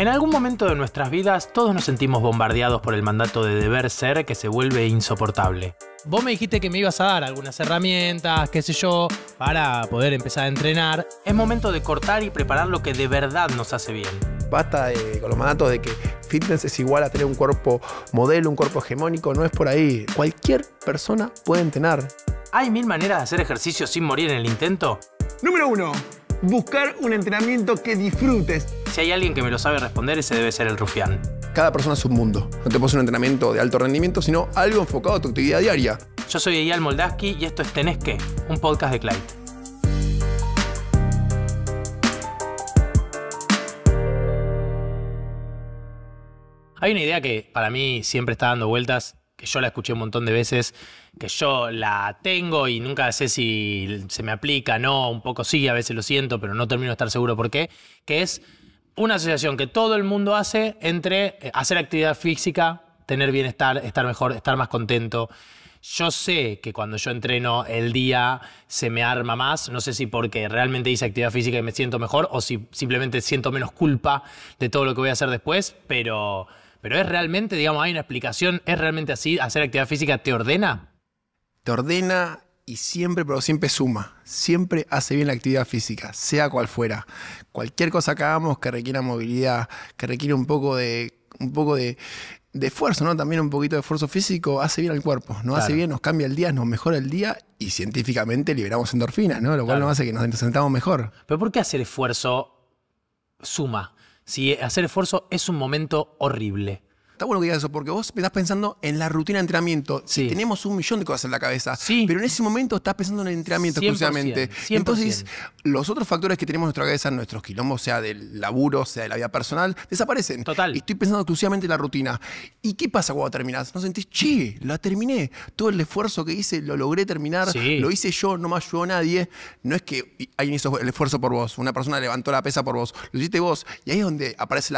En algún momento de nuestras vidas todos nos sentimos bombardeados por el mandato de deber ser que se vuelve insoportable. Vos me dijiste que me ibas a dar algunas herramientas, qué sé yo, para poder empezar a entrenar. Es momento de cortar y preparar lo que de verdad nos hace bien. Basta eh, con los mandatos de que fitness es igual a tener un cuerpo modelo, un cuerpo hegemónico, no es por ahí. Cualquier persona puede entrenar. ¿Hay mil maneras de hacer ejercicio sin morir en el intento? Número uno, buscar un entrenamiento que disfrutes. Si hay alguien que me lo sabe responder, ese debe ser el rufián. Cada persona es un mundo. No te pones un entrenamiento de alto rendimiento, sino algo enfocado a tu actividad diaria. Yo soy Eyal Moldaski y esto es Tenés que, un podcast de Clyde. Hay una idea que para mí siempre está dando vueltas, que yo la escuché un montón de veces, que yo la tengo y nunca sé si se me aplica, no, un poco sí, a veces lo siento, pero no termino de estar seguro por qué, que es una asociación que todo el mundo hace entre eh, hacer actividad física, tener bienestar, estar mejor, estar más contento. Yo sé que cuando yo entreno el día se me arma más, no sé si porque realmente hice actividad física y me siento mejor o si simplemente siento menos culpa de todo lo que voy a hacer después, pero, pero es realmente, digamos, hay una explicación, es realmente así, hacer actividad física te ordena. Te ordena y siempre, pero siempre suma, siempre hace bien la actividad física, sea cual fuera. Cualquier cosa que hagamos que requiera movilidad, que requiere un poco de, un poco de, esfuerzo, ¿no? También un poquito de esfuerzo físico hace bien al cuerpo, nos hace bien, nos cambia el día, nos mejora el día y científicamente liberamos endorfinas, ¿no? Lo cual no hace que nos sentamos mejor. Pero ¿por qué hacer esfuerzo suma? Si hacer esfuerzo es un momento horrible. Está bueno que digas eso, porque vos estás pensando en la rutina de entrenamiento. tenemos un millón de cosas en la cabeza. Pero en ese momento estás pensando en el entrenamiento exclusivamente. Entonces, los otros factores que tenemos en nuestra cabeza, nuestros quilombos, sea del laburo, sea de la vida personal, desaparecen. Total. Estoy pensando exclusivamente en la rutina. ¿Y qué pasa cuando terminás? No sentís, che, la terminé. Todo el esfuerzo que hice lo logré terminar. Lo hice yo, no me ayudó nadie. No es que alguien hizo el esfuerzo por vos, una persona levantó la pesa por vos, lo hiciste vos. Y ahí es donde aparece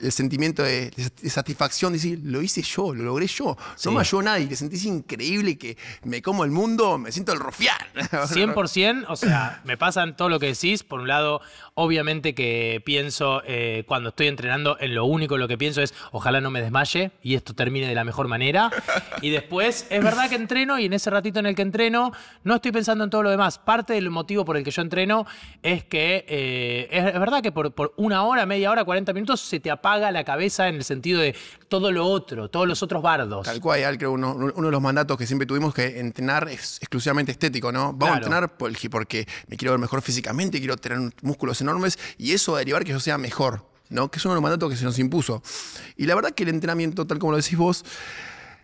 el sentimiento de satisfacción decir, lo hice yo, lo logré yo, sí. no me ayudó nadie, te sentís increíble que me como el mundo, me siento el rufián. 100%, o sea, me pasan todo lo que decís, por un lado, obviamente que pienso eh, cuando estoy entrenando en lo único lo que pienso es, ojalá no me desmaye y esto termine de la mejor manera. Y después, es verdad que entreno y en ese ratito en el que entreno, no estoy pensando en todo lo demás. Parte del motivo por el que yo entreno es que eh, es, verdad que por, por una hora, media hora, 40 minutos se te apaga la cabeza en el sentido de todo lo otro, todos los otros bardos. Tal cual, creo uno, uno de los mandatos que siempre tuvimos que entrenar es exclusivamente estético, ¿no? Vamos a entrenar porque, porque me quiero ver mejor físicamente, quiero tener músculos enormes y eso va a derivar que yo sea mejor, ¿no? Que es uno de los mandatos que se nos impuso. Y la verdad que el entrenamiento, tal como lo decís vos,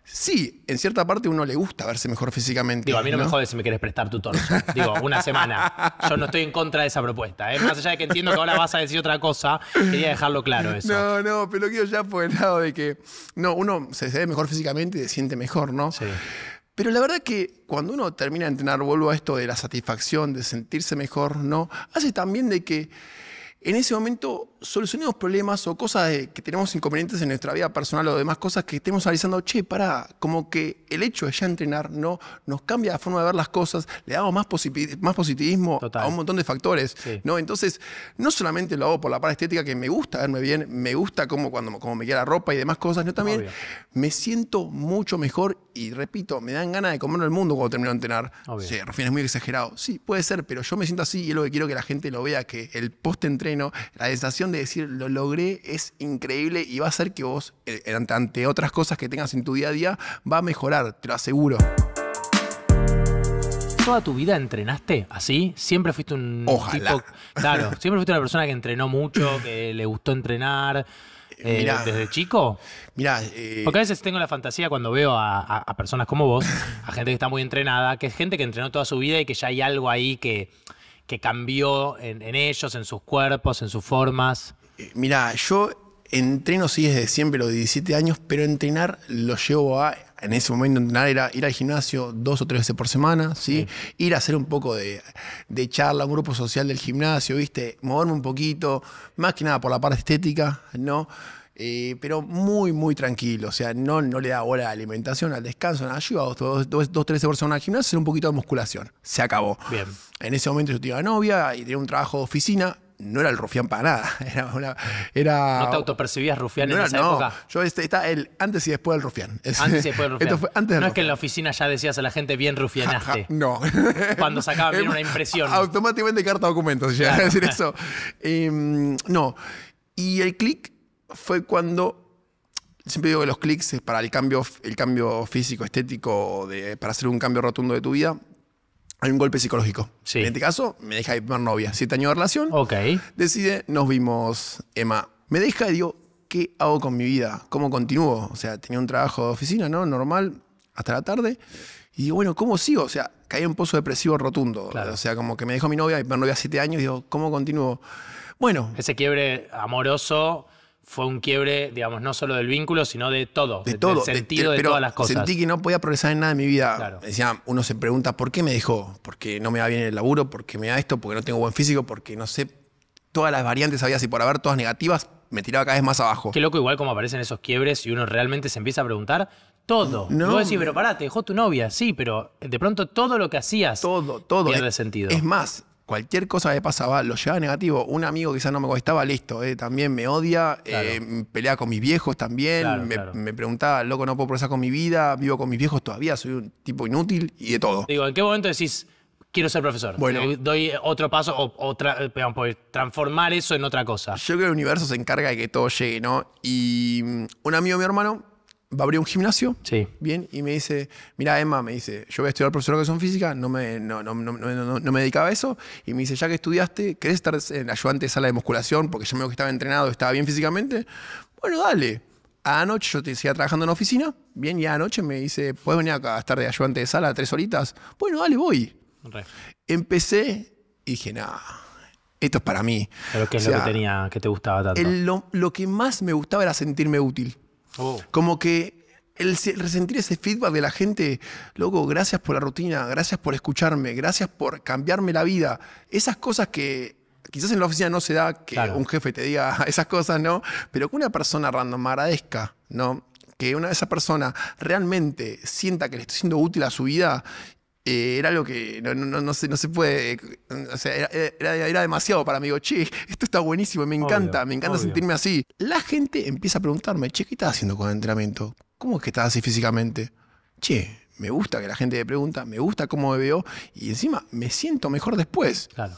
Sí, en cierta parte uno le gusta verse mejor físicamente. Digo, a mí no, me jodes si me quieres prestar tu torso. Digo, una semana. Yo no estoy en contra de esa propuesta. ¿eh? Más allá de que entiendo que ahora vas a decir otra cosa, quería dejarlo claro eso. No, no, pero quiero ya por el lado de que, no, uno se, ve mejor físicamente y se siente mejor, ¿no? Sí. Pero la verdad que cuando uno termina de entrenar, vuelvo a esto de la satisfacción, de sentirse mejor, ¿no? Hace también de que en ese momento solucionemos problemas o cosas que tenemos inconvenientes en nuestra vida personal o demás cosas que estemos analizando, che, para, como que el hecho de ya entrenar no nos cambia la forma de ver las cosas, le damos más, positivismo a un montón de factores, ¿no? Entonces, no solamente lo hago por la parte estética que me gusta verme bien, me gusta como cuando como me queda la ropa y demás cosas, yo también me siento mucho mejor y repito, me dan ganas de comer el mundo cuando termino de entrenar. Sí, Rufín, es muy exagerado. Sí, puede ser, pero yo me siento así y es lo que quiero que la gente lo vea, que el post-entreno, la sensación de decir, lo logré, es increíble y va a hacer que vos, eh, ante otras cosas que tengas en tu día a día, va a mejorar, te lo aseguro. ¿Toda tu vida entrenaste así? ¿Siempre fuiste un tipo...? Claro, siempre fuiste una persona que entrenó mucho, que le gustó entrenar. Eh, eh, ¿Desde chico? Mira, Porque a veces tengo la fantasía cuando veo a, personas como vos, a gente que está muy entrenada, que es gente que entrenó toda su vida y que ya hay algo ahí que, que cambió en, ellos, en sus cuerpos, en sus formas? Eh, Mira, yo entreno sí desde siempre, los 17 años, pero entrenar lo llevo a, en ese momento entrenar era ir al gimnasio dos o tres veces por semana, ¿sí? Ir a hacer un poco de, charla, un grupo social del gimnasio, ¿viste? Moverme un poquito, más que nada por la parte estética, ¿no? Eh, pero muy, muy tranquilo. O sea, no, no le da bola a la alimentación, al descanso, nada. Yo iba dos, dos, dos tres horas a una gimnasia, un poquito de musculación. Se acabó. Bien. En ese momento yo tenía novia y tenía un trabajo de oficina. No era el rufián para nada. Era ¿No te autopercibías rufián en esa no. época? Yo este, el antes y después del rufián. antes y después del rufián. no es que en la oficina ya decías a la gente bien rufianaste. no. Cuando sacaba bien una impresión. Automáticamente carta documentos, ya decir eso. Em, no. Y el click fue cuando siempre digo que los clics es para el cambio, el cambio físico, estético, para hacer un cambio rotundo de tu vida. Hay un golpe psicológico. En este caso, me deja mi novia. Siete años de relación. Decide, nos vimos, Emma. Me deja y digo, ¿qué hago con mi vida? ¿Cómo continúo? O sea, tenía un trabajo de oficina, ¿no? Normal, hasta la tarde. Y digo, bueno, ¿cómo sigo? O sea, caí en un pozo depresivo rotundo. O sea, como que me dejó mi novia, mi novia siete años, y digo, ¿cómo continúo? Bueno. Ese quiebre amoroso fue un quiebre, digamos, no solo del vínculo, sino de todo, del sentido de, todas las cosas. Sentí que no podía progresar en nada en mi vida. Decía, uno se pregunta, ¿por qué me dejó? Porque no me va bien el laburo, porque me da esto, porque no tengo buen físico, porque no sé, todas las variantes había si por haber, todas negativas, me tiraba cada vez más abajo. Qué loco igual como aparecen esos quiebres y uno realmente se empieza a preguntar todo. Mm, no. Vos decís, pero pará, te dejó tu novia, sí, pero de pronto todo lo que hacías todo, todo. pierde sentido. Es más, cualquier cosa que pasaba lo llevaba negativo. Un amigo quizás no me contestaba, listo, eh, también me odia, eh, pelea con mis viejos también, me, preguntaba, loco, no puedo progresar con mi vida, vivo con mis viejos todavía, soy un tipo inútil y de todo. Digo, ¿en qué momento decís, quiero ser profesor? Bueno, eh, doy otro paso o, transformar eso en otra cosa. Yo creo que el universo se encarga de que todo llegue, ¿no? Y mm, un amigo, mi hermano, va a abrir un gimnasio. Sí. Bien, y me dice, mira, Emma, me dice, yo voy a estudiar profesor de educación física, no me, no, me dedicaba a eso. Y me dice, ya que estudiaste, ¿querés estar en ayudante de sala de musculación? Porque yo me veo que estaba entrenado, estaba bien físicamente. Bueno, dale. Anoche yo te decía, trabajando en la oficina, bien, y anoche me dice, ¿puedes venir acá a estar de ayudante de sala tres horitas? Bueno, dale, voy. Empecé y dije, nada esto es para mí. Pero ¿qué es lo que tenía, que te gustaba tanto? lo, que más me gustaba era sentirme útil. Oh. Como que el resentir ese feedback de la gente, luego gracias por la rutina, gracias por escucharme, gracias por cambiarme la vida. Esas cosas que quizás en la oficina no se da que un jefe te diga esas cosas, ¿no? Pero que una persona random agradezca, ¿no? Que una, esa persona realmente sienta que le estoy siendo útil a su vida eh, era algo que no, se, puede. O sea, era, demasiado para mí. Digo, che, esto está buenísimo, me encanta, me encanta sentirme así. La gente empieza a preguntarme, che, ¿qué estás haciendo con el entrenamiento? ¿Cómo es que estás así físicamente? Che, me gusta que la gente me pregunta, me gusta cómo me veo y encima me siento mejor después. Claro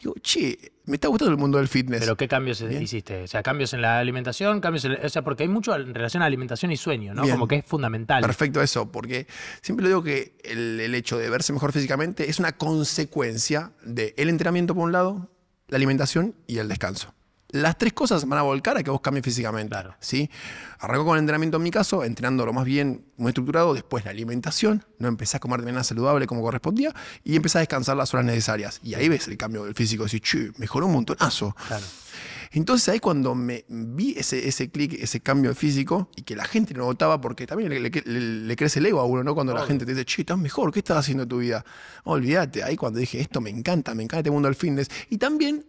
digo, che, me está gustando el mundo del fitness. Pero ¿qué cambios hiciste? O sea, cambios en la alimentación, cambios en, O sea, porque hay mucho en relación a alimentación y sueño, ¿no? Como que es fundamental. Perfecto eso, porque siempre digo que el, hecho de verse mejor físicamente es una consecuencia del entrenamiento por un lado, la alimentación y el descanso las tres cosas van a volcar a que vos cambies físicamente. ¿sí? Arrancó con el entrenamiento en mi caso, entrenando lo más bien, muy estructurado, después la alimentación, no Empecé a comer de manera saludable como correspondía y empecé a descansar las horas necesarias. Y ahí ves el cambio del físico, decís, che, mejoró un montonazo. Entonces ahí cuando me vi ese, ese clic, ese cambio físico y que la gente no notaba, porque también le, crece el ego a uno, ¿no? Cuando la gente te dice, che, estás mejor, ¿qué estás haciendo en tu vida? Olvídate, ahí cuando dije, esto me encanta, me encanta este mundo del fitness. Y también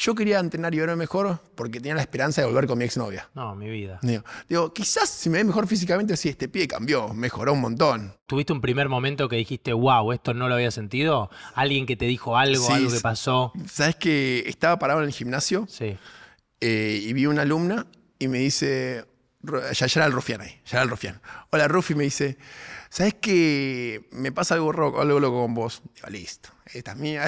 yo quería entrenar y verme mejor porque tenía la esperanza de volver con mi exnovia. No, mi vida. Digo, quizás si me ve mejor físicamente, sí, este pie cambió, mejoró un montón. ¿Tuviste un primer momento que dijiste, wow, esto no lo había sentido? ¿Alguien que te dijo algo, algo que pasó? Sabes que estaba parado en el gimnasio eh, y vi una alumna y me dice, ya, ya era el rufián ahí, ya era el rufián. Hola Rufi, me dice, ¿sabes que Me pasa algo, rojo algo loco con vos. Digo, listo, esta es mía.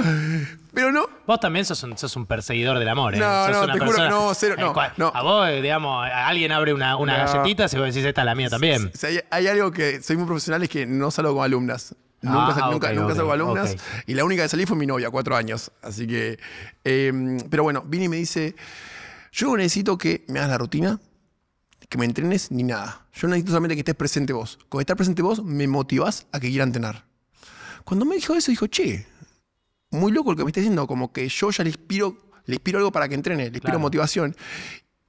Pero no. Vos también sos un, perseguidor del amor. ¿eh? No, no, te juro, no, cero, no, A vos, digamos, alguien abre una, galletita se vos decís, esta es la mía también. hay, algo que soy muy profesional es que no salgo con alumnas. Nunca, ah, salgo con alumnas. Y la única que salí fue mi novia, cuatro años. Así que. Em, pero bueno, Vini me dice: Yo necesito que me hagas la rutina que me entrenes ni nada. Yo necesito solamente que estés presente vos. Con estar presente vos me motivás a que quiera entrenar. Cuando me dijo eso, dijo, che, muy loco lo que me está diciendo, como que yo ya le inspiro, algo para que entrene, le inspiro motivación.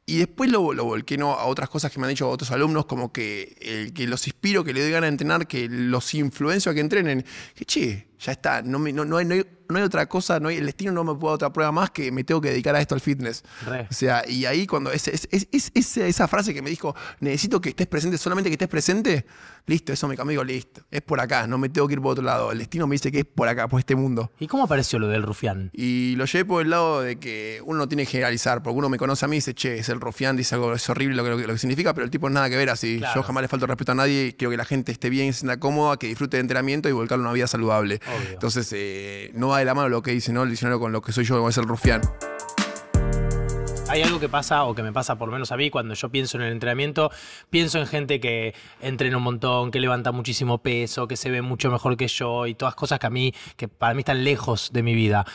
Y después lo, lo volqué ¿no? a otras cosas que me han dicho otros alumnos, como que el que los inspiro, que le doy a entrenar, que los influencio a que entrenen. Que che, ya está, no, no, hay, no, hay, otra cosa, no hay, el destino no me puede dar otra prueba más que me tengo que dedicar a esto, al fitness. O sea, y ahí cuando esa frase que me dijo, necesito que estés presente, solamente que estés presente, listo, eso me cambió, listo, es por acá, no me tengo que ir por otro lado, el destino me dice que es por acá, por este mundo. ¿Y cómo apareció lo del rufián? Y lo llevé por el lado de que uno no tiene que generalizar, porque uno me conoce a mí y dice, che, es el rufián, dice algo, es horrible lo, lo que significa, pero el tipo es nada que ver así, yo jamás le falto respeto a nadie, quiero que la gente esté bien, se sienta cómoda, que disfrute de entrenamiento y volcarle una vida saludable. Entonces, eh, no va de la mano lo que dice ¿no? el diccionario con lo que soy yo, voy a el rufián. Hay algo que pasa, o que me pasa por lo menos a mí, cuando yo pienso en el entrenamiento, pienso en gente que entrena un montón, que levanta muchísimo peso, que se ve mucho mejor que yo y todas cosas que a mí, que para mí están lejos de mi vida.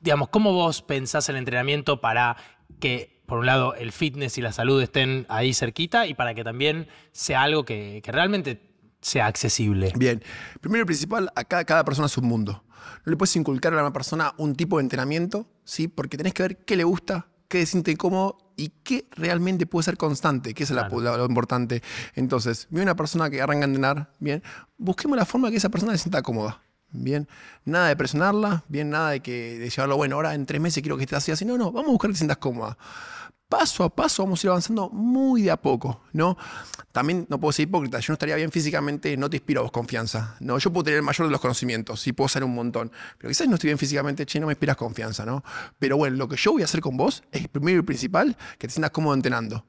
Digamos, ¿cómo vos pensás el entrenamiento para que por un lado, el fitness y la salud estén ahí cerquita y para que también sea algo que realmente sea accesible. Bien, primero y principal, a cada persona es un mundo. No le puedes inculcar a una persona un tipo de entrenamiento, ¿sí? porque tenés que ver qué le gusta, qué se siente cómodo y qué realmente puede ser constante, que es lo importante. Entonces, mira una persona que arranca a entrenar, bien, busquemos la forma que esa persona se sienta cómoda. Bien, nada de presionarla, bien, nada de que llevarlo, bueno, ahora en tres meses quiero que esté así, así. No, no, vamos a buscar que te sientas cómoda paso a paso vamos a ir avanzando muy de a poco, ¿no? También no puedo ser hipócrita, yo no estaría bien físicamente, no te inspiro a vos confianza, ¿no? Yo puedo tener el mayor de los conocimientos y puedo hacer un montón, pero quizás no estoy bien físicamente, che, no me inspiras confianza, ¿no? Pero bueno, lo que yo voy a hacer con vos es primero y principal que te sientas cómodo entrenando.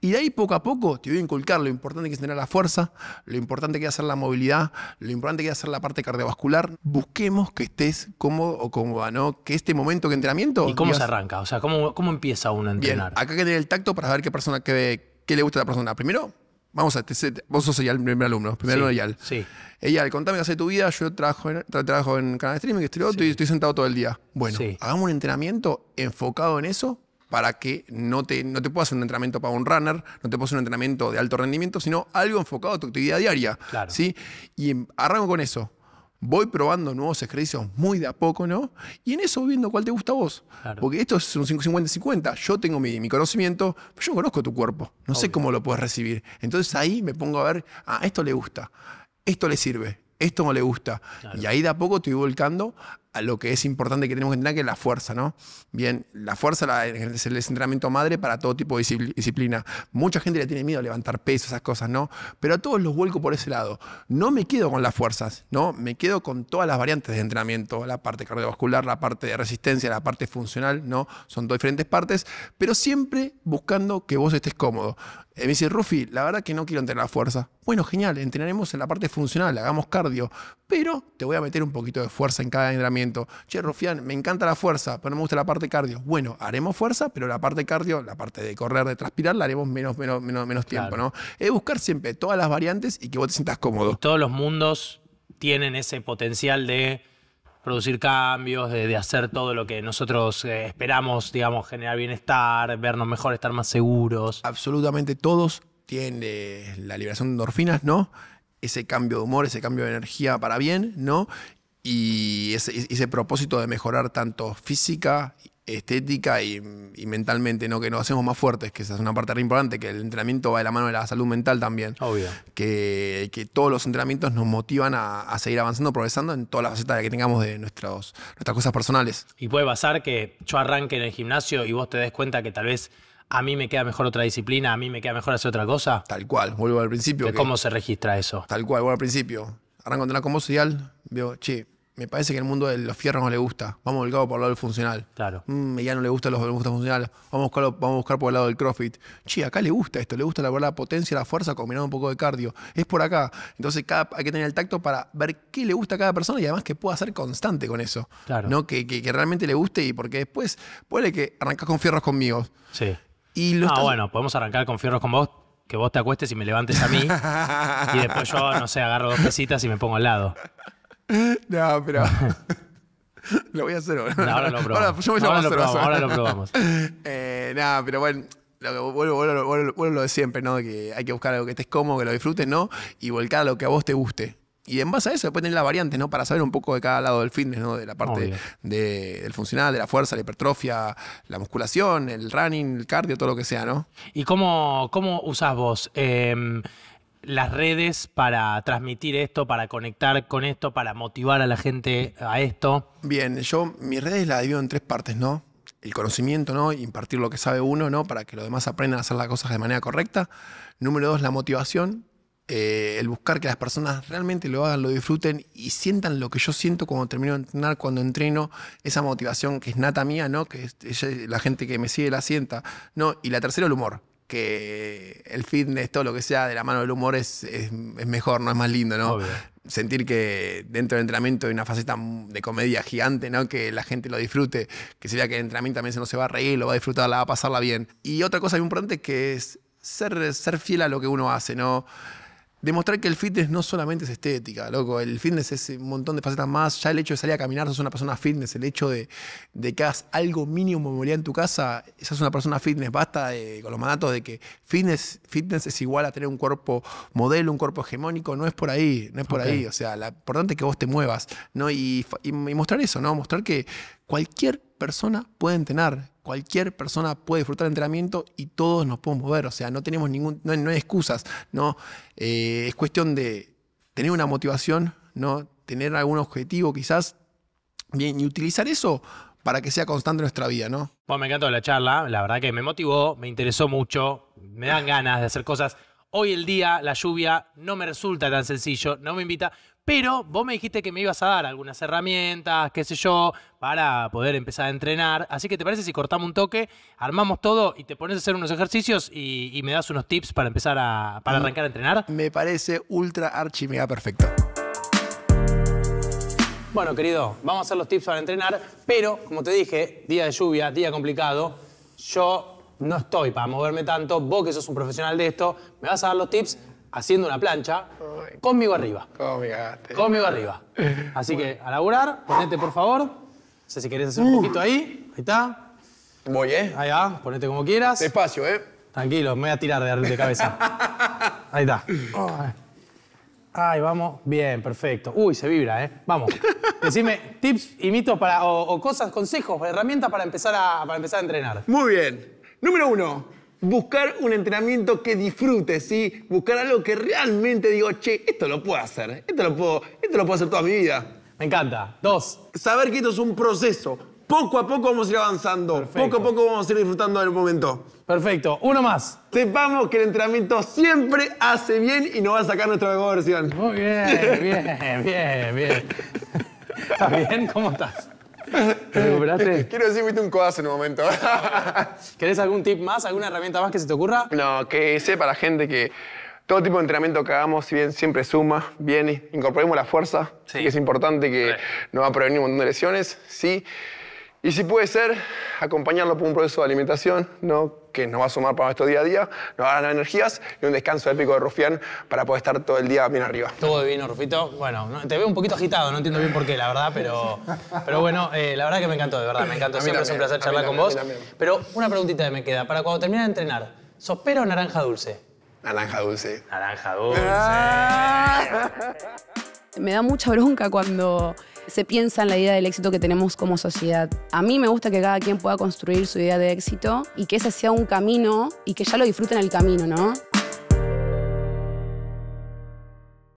Y de ahí poco a poco te voy a inculcar lo importante que es tener la fuerza, lo importante que es hacer la movilidad, lo importante que es hacer la parte cardiovascular. Busquemos que estés cómodo o cómoda, Que este momento de entrenamiento... ¿Y cómo se arranca? O sea, ¿cómo, empieza uno a entrenar? Bien, acá que tener el tacto para saber qué persona le gusta a la persona. Primero, vamos a... Vos sos el primer alumno, primero primer alumno de Yal. Eh, contame hace tu vida. Yo trabajo en, trabajo en canal de streaming, estoy, y estoy sentado todo el día. Bueno, hagamos un entrenamiento enfocado en eso para que no te, no te un entrenamiento para un runner, no te puedas un entrenamiento de alto rendimiento, sino algo enfocado a tu actividad diaria. ¿sí? Y em, arranco con eso. Voy probando nuevos ejercicios muy de a poco, ¿no? Y en eso viendo cuál te gusta a vos. Porque esto es un 50-50. Yo tengo mi, mi, conocimiento, pero yo conozco tu cuerpo. No sé cómo lo puedes recibir. Entonces ahí me pongo a ver, ah, esto le gusta, esto le sirve, esto no le gusta. Y ahí de a poco te voy volcando a lo que es importante que tenemos que entender, que es la fuerza, ¿no? Bien, la fuerza es el entrenamiento madre para todo tipo de disciplina. Mucha gente le tiene miedo a levantar peso, esas cosas, ¿no? Pero a todos los vuelco por ese lado. No me quedo con las fuerzas, ¿no? Me quedo con todas las variantes de entrenamiento, la parte cardiovascular, la parte de resistencia, la parte funcional, ¿no? Son dos diferentes partes, pero siempre buscando que vos estés cómodo. Eh, me dice, Rufi, la verdad que no quiero entrenar la fuerza. Bueno, genial, entrenaremos en la parte funcional, hagamos cardio, pero te voy a meter un poquito de fuerza en cada entrenamiento Che, Rufián, me encanta la fuerza, pero no me gusta la parte cardio. Bueno, haremos fuerza, pero la parte cardio, la parte de correr, de transpirar, la haremos menos, menos, menos, menos tiempo, ¿no? Es buscar siempre todas las variantes y que vos te sientas cómodo. todos los mundos tienen ese potencial de producir cambios, de, hacer todo lo que nosotros eh, esperamos, digamos, generar bienestar, vernos mejor, estar más seguros. Absolutamente todos tienen eh, la liberación de endorfinas, ¿no? Ese cambio de humor, ese cambio de energía para bien, ¿no? y ese, propósito de mejorar tanto física, estética y, mentalmente, ¿no? que nos hacemos más fuertes, que esa es una parte re importante, que el entrenamiento va de la mano de la salud mental también. Obvio. Que, todos los entrenamientos nos motivan a, seguir avanzando, progresando en todas las facetas que tengamos de nuestras cosas personales. Y puede pasar que yo arranque en el gimnasio y vos te des cuenta que tal vez a mí me queda mejor otra disciplina, a mí me queda mejor hacer otra cosa. Tal cual, vuelvo al principio. ¿Cómo se registra eso? Tal cual, vuelvo al principio. Arranco en la con veo, che, me parece que el mundo de los fierros no le gusta. Vamos volcado por el lado del funcional. Claro. Mm, ya no le gustan los no gusta funcionales. Vamos vamos a buscar por el lado del CrossFit. Che, acá le gusta esto. Le gusta la, la potencia, la fuerza combinado un poco de cardio. Es por acá. Entonces hay que tener el tacto para ver qué le gusta a cada persona y además que pueda ser constante con eso. Claro. ¿no? Que, realmente le guste y porque después puede que arrancas con fierros conmigo. Sí. ah, bueno, podemos arrancar con fierros con vos que vos te acuestes y me levantes a mí. y después yo, no sé, agarro dos pesitas y me pongo al lado. No, pero. lo voy a hacer ahora. ahora lo probamos. Ahora, lo, probamos, ahora eh, no, pero bueno. vuelvo, lo de siempre, ¿no? Que hay que buscar algo que estés cómodo, que lo disfrutes, ¿no? Y volcar a lo que a vos te guste. Y en base a eso, después tenés las variantes, ¿no? Para saber un poco de cada lado del fitness, ¿no? De la parte de, del funcional, de la fuerza, la hipertrofia, la musculación, el running, el cardio, todo lo que sea, ¿no? ¿Y cómo, cómo usás vos? Em, las redes para transmitir esto, para conectar con esto, para motivar a la gente a esto? Bien, yo mis redes las divido en tres partes, ¿no? El conocimiento, ¿no? Impartir lo que sabe uno, ¿no? Para que los demás aprendan a hacer las cosas de manera correcta. Número dos, la motivación. Eh, el buscar que las personas realmente lo hagan, lo disfruten y sientan lo que yo siento cuando termino de entrenar, cuando entreno, esa motivación que es nata mía, ¿no? Que la gente que me sigue la sienta, ¿no? Y la tercera, el humor que el fitness, todo lo que sea de la mano del humor es, es, mejor, no es más lindo, ¿no? Sentir que dentro del entrenamiento hay una faceta de comedia gigante, ¿no? Que la gente lo disfrute, que se vea que el entrenamiento también se no va a reír, lo va a disfrutar, la va a pasarla bien. Y otra cosa muy importante que es ser, ser fiel a lo que uno hace, ¿no? demostrar que el fitness no solamente es estética, loco. El fitness es un montón de facetas más. Ya el hecho de salir a caminar, sos una persona fitness. El hecho de, que hagas algo mínimo de movilidad en tu casa, esa una persona fitness. Basta con los mandatos de que fitness, fitness es igual a tener un cuerpo modelo, un cuerpo hegemónico. No es por ahí, no es por ahí. O sea, lo importante es que vos te muevas, ¿no? Y, mostrar eso, ¿no? Mostrar que cualquier persona puede entrenar cualquier persona puede disfrutar del entrenamiento y todos nos podemos mover. O sea, no tenemos ningún, no, hay excusas. No, eh, es cuestión de tener una motivación, no tener algún objetivo quizás, bien, y utilizar eso para que sea constante nuestra vida, ¿no? Bueno, me encantó la charla, la verdad que me motivó, me interesó mucho, me dan ganas de hacer cosas. Hoy el día, la lluvia, no me resulta tan sencillo, no me invita, pero vos me dijiste que me ibas a dar algunas herramientas, qué sé yo, para poder empezar a entrenar. Así que te parece si cortamos un toque, armamos todo y te pones a hacer unos ejercicios y, me das unos tips para empezar a, para mm, arrancar a entrenar. Me parece ultra archi mega perfecto. Bueno, querido, vamos a hacer los tips para entrenar, pero como te dije, día de lluvia, día complicado, yo no estoy para moverme tanto, vos que sos un profesional de esto, me vas a dar los tips haciendo una plancha conmigo arriba. Conmigo arriba. Así que a laburar, ponete por favor. No sé si querés hacer un uh. poquito ahí. Ahí está. Voy, ¿eh? Ahí va, ponete como quieras. Despacio, ¿eh? Tranquilo, me voy a tirar de, de cabeza. ahí está. Ahí vamos. Bien, perfecto. Uy, se vibra, ¿eh? Vamos. Decime tips y mitos para, o, o cosas, consejos, herramientas para empezar, a, para empezar a entrenar. Muy bien. Número uno, buscar un entrenamiento que disfrutes, ¿sí? Buscar algo que realmente digo, che, esto lo puedo hacer, esto lo puedo, esto lo puedo hacer toda mi vida. Me encanta. Dos. Saber que esto es un proceso. Poco a poco vamos a ir avanzando. Poco a poco vamos a ir disfrutando del momento. Perfecto. Uno más. Sepamos que el entrenamiento siempre hace bien y nos va a sacar nuestra mejor versión. Muy bien, bien, bien, bien. ¿Estás bien? ¿Cómo estás? ¿Te recuperaste? Quiero decir, viste un codazo en un momento. ¿Querés algún tip más? ¿Alguna herramienta más que se te ocurra? No, que sepa la gente que todo tipo de entrenamiento que hagamos, bien siempre suma, bien incorporemos la fuerza, que es importante que no va a prevenir un montón de lesiones, sí. Y si puede ser, acompañarlo por un proceso de alimentación, ¿no? que nos va a sumar para nuestro día a día, nos va a ganar energías y un descanso épico de Rufián para poder estar todo el día bien arriba. Todo bien, Rufito. Bueno, te veo un poquito agitado, no entiendo bien por qué, la verdad, pero, pero bueno, eh, la verdad que me encantó, de verdad, me encantó. Siempre es un placer charlar con vos. Pero una preguntita que me queda, para cuando termine de entrenar, ¿sospero o naranja dulce? Naranja dulce. Naranja dulce. Ah. Me da mucha bronca cuando se piensa en la idea del éxito que tenemos como sociedad. A mí me gusta que cada quien pueda construir su idea de éxito y que ese sea un camino y que ya lo disfruten el camino, ¿no?